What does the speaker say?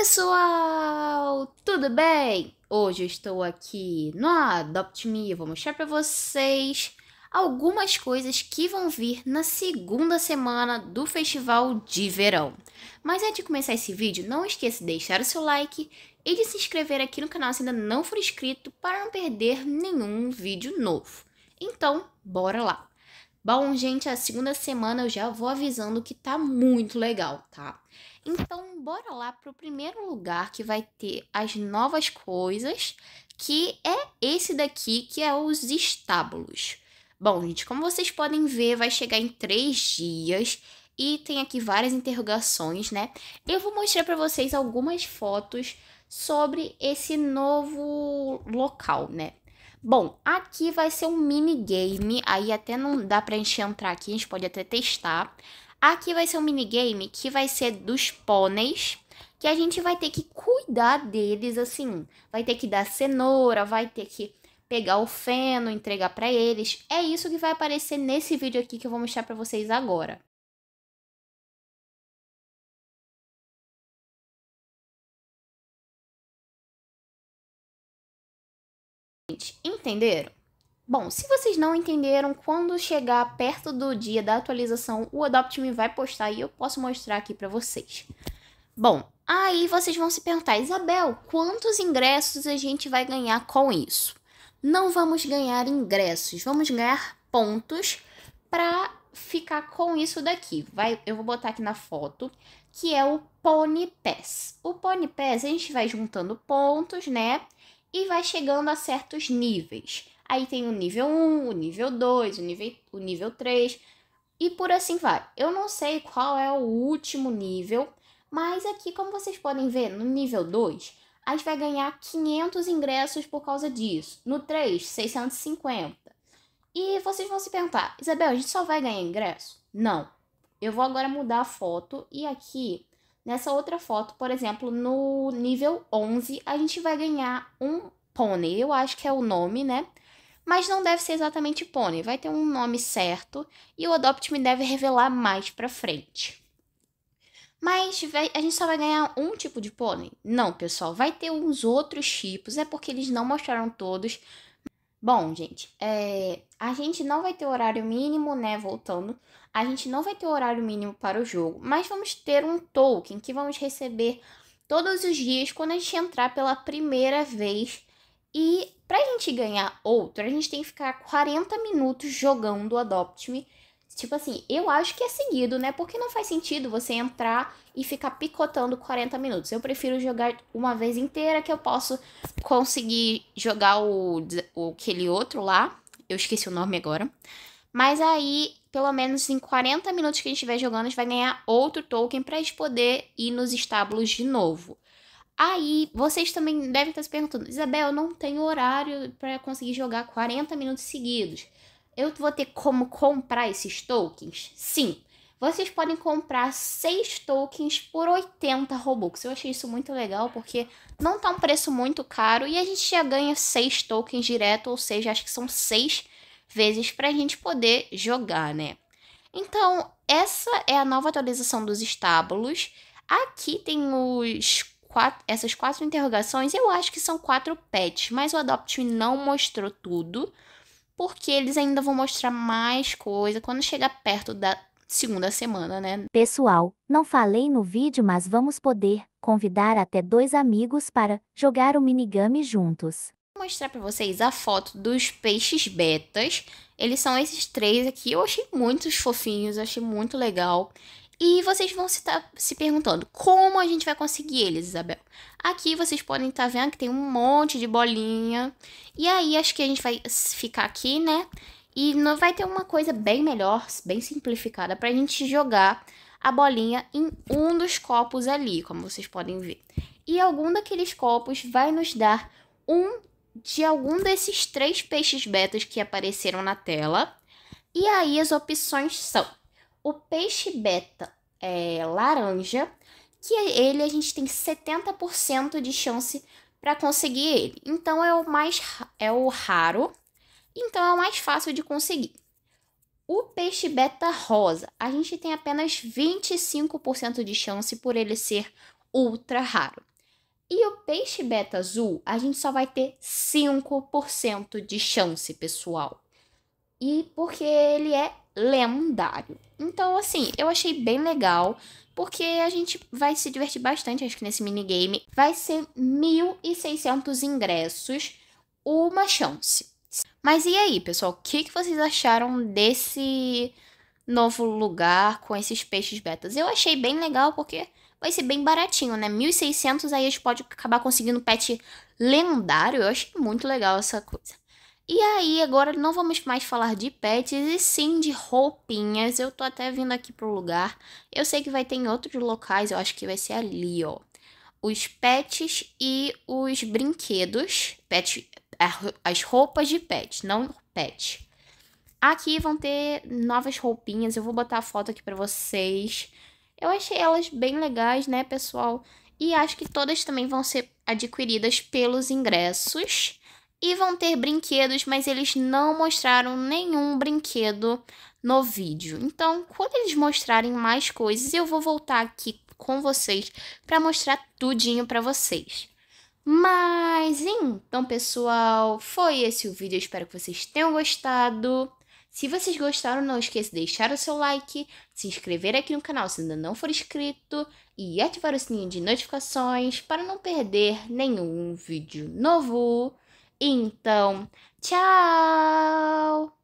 pessoal, tudo bem? Hoje eu estou aqui no Adopt Me e vou mostrar para vocês algumas coisas que vão vir na segunda semana do Festival de Verão. Mas antes de começar esse vídeo, não esqueça de deixar o seu like e de se inscrever aqui no canal se ainda não for inscrito para não perder nenhum vídeo novo. Então, bora lá! Bom, gente, a segunda semana eu já vou avisando que tá muito legal, tá? Então, bora lá pro primeiro lugar que vai ter as novas coisas, que é esse daqui, que é os estábulos. Bom, gente, como vocês podem ver, vai chegar em três dias e tem aqui várias interrogações, né? Eu vou mostrar para vocês algumas fotos sobre esse novo local, né? Bom, aqui vai ser um minigame, aí até não dá pra gente entrar aqui, a gente pode até testar. Aqui vai ser um minigame que vai ser dos pôneis, que a gente vai ter que cuidar deles, assim. Vai ter que dar cenoura, vai ter que pegar o feno, entregar para eles. É isso que vai aparecer nesse vídeo aqui que eu vou mostrar para vocês agora. limite. Entenderam? Bom, se vocês não entenderam, quando chegar perto do dia da atualização, o Adopt Me vai postar e eu posso mostrar aqui para vocês. Bom, aí vocês vão se perguntar, Isabel, quantos ingressos a gente vai ganhar com isso? Não vamos ganhar ingressos, vamos ganhar pontos para ficar com isso daqui. Vai, eu vou botar aqui na foto, que é o Pony Pass. O Pony Pass a gente vai juntando pontos, né? e vai chegando a certos níveis. Aí tem o nível 1, o nível 2, o nível, o nível 3 e por assim vai. Eu não sei qual é o último nível, mas aqui, como vocês podem ver, no nível 2, a gente vai ganhar 500 ingressos por causa disso. No 3, 650. E vocês vão se perguntar, Isabel, a gente só vai ganhar ingresso? Não. Eu vou agora mudar a foto e aqui Nessa outra foto, por exemplo, no nível 11, a gente vai ganhar um pônei. Eu acho que é o nome, né? Mas não deve ser exatamente pônei, vai ter um nome certo e o Adopt Me deve revelar mais pra frente. Mas a gente só vai ganhar um tipo de pônei? Não, pessoal, vai ter uns outros tipos, é porque eles não mostraram todos. Bom, gente, é, a gente não vai ter horário mínimo, né? Voltando, a gente não vai ter horário mínimo para o jogo, mas vamos ter um token que vamos receber todos os dias quando a gente entrar pela primeira vez. E para a gente ganhar outro, a gente tem que ficar 40 minutos jogando o Adopt Me Tipo assim, eu acho que é seguido, né? Porque não faz sentido você entrar e ficar picotando 40 minutos. Eu prefiro jogar uma vez inteira que eu posso conseguir jogar o, o aquele outro lá. Eu esqueci o nome agora. Mas aí, pelo menos em 40 minutos que a gente estiver jogando, a gente vai ganhar outro token para gente poder ir nos estábulos de novo. Aí, vocês também devem estar se perguntando, Isabel, eu não tenho horário para conseguir jogar 40 minutos seguidos. Eu vou ter como comprar esses tokens? Sim. Vocês podem comprar 6 tokens por 80 Robux. Eu achei isso muito legal porque não tá um preço muito caro e a gente já ganha 6 tokens direto, ou seja, acho que são 6 vezes para a gente poder jogar, né? Então, essa é a nova atualização dos estábulos. Aqui tem os quatro, essas quatro interrogações. Eu acho que são quatro pets, mas o Adopt não mostrou tudo porque eles ainda vão mostrar mais coisa quando chegar perto da segunda semana, né? Pessoal, não falei no vídeo, mas vamos poder convidar até dois amigos para jogar o minigame juntos. Vou mostrar para vocês a foto dos peixes betas. Eles são esses três aqui. Eu achei muito fofinhos, achei muito legal. E vocês vão estar se perguntando como a gente vai conseguir eles, Isabel. Aqui vocês podem estar tá vendo que tem um monte de bolinha. E aí acho que a gente vai ficar aqui, né? E não vai ter uma coisa bem melhor, bem simplificada, para a gente jogar a bolinha em um dos copos ali, como vocês podem ver. E algum daqueles copos vai nos dar um de algum desses três peixes betas que apareceram na tela. E aí as opções são o peixe beta é, laranja, que ele a gente tem 70% de chance para conseguir ele. Então é o mais é o raro, então é o mais fácil de conseguir. O peixe beta rosa, a gente tem apenas 25% de chance por ele ser ultra raro. E o peixe beta azul, a gente só vai ter 5% de chance, pessoal. E porque ele é lendário. Então, assim, eu achei bem legal, porque a gente vai se divertir bastante, acho que nesse minigame. Vai ser 1.600 ingressos, uma chance. Mas e aí, pessoal, o que, que vocês acharam desse novo lugar com esses peixes betas? Eu achei bem legal, porque vai ser bem baratinho, né? 1.600, aí a gente pode acabar conseguindo pet lendário. Eu achei muito legal essa coisa. E aí, agora não vamos mais falar de pets e sim de roupinhas. Eu tô até vindo aqui pro lugar. Eu sei que vai ter em outros locais, eu acho que vai ser ali, ó. Os pets e os brinquedos. Pet, as roupas de pet, não pet. Aqui vão ter novas roupinhas. Eu vou botar a foto aqui pra vocês. Eu achei elas bem legais, né, pessoal? E acho que todas também vão ser adquiridas pelos ingressos. E vão ter brinquedos, mas eles não mostraram nenhum brinquedo no vídeo. Então, quando eles mostrarem mais coisas, eu vou voltar aqui com vocês para mostrar tudinho para vocês. Mas então, pessoal, foi esse o vídeo. Eu espero que vocês tenham gostado. Se vocês gostaram, não esqueça de deixar o seu like, se inscrever aqui no canal se ainda não for inscrito e ativar o sininho de notificações para não perder nenhum vídeo novo. Então, tchau!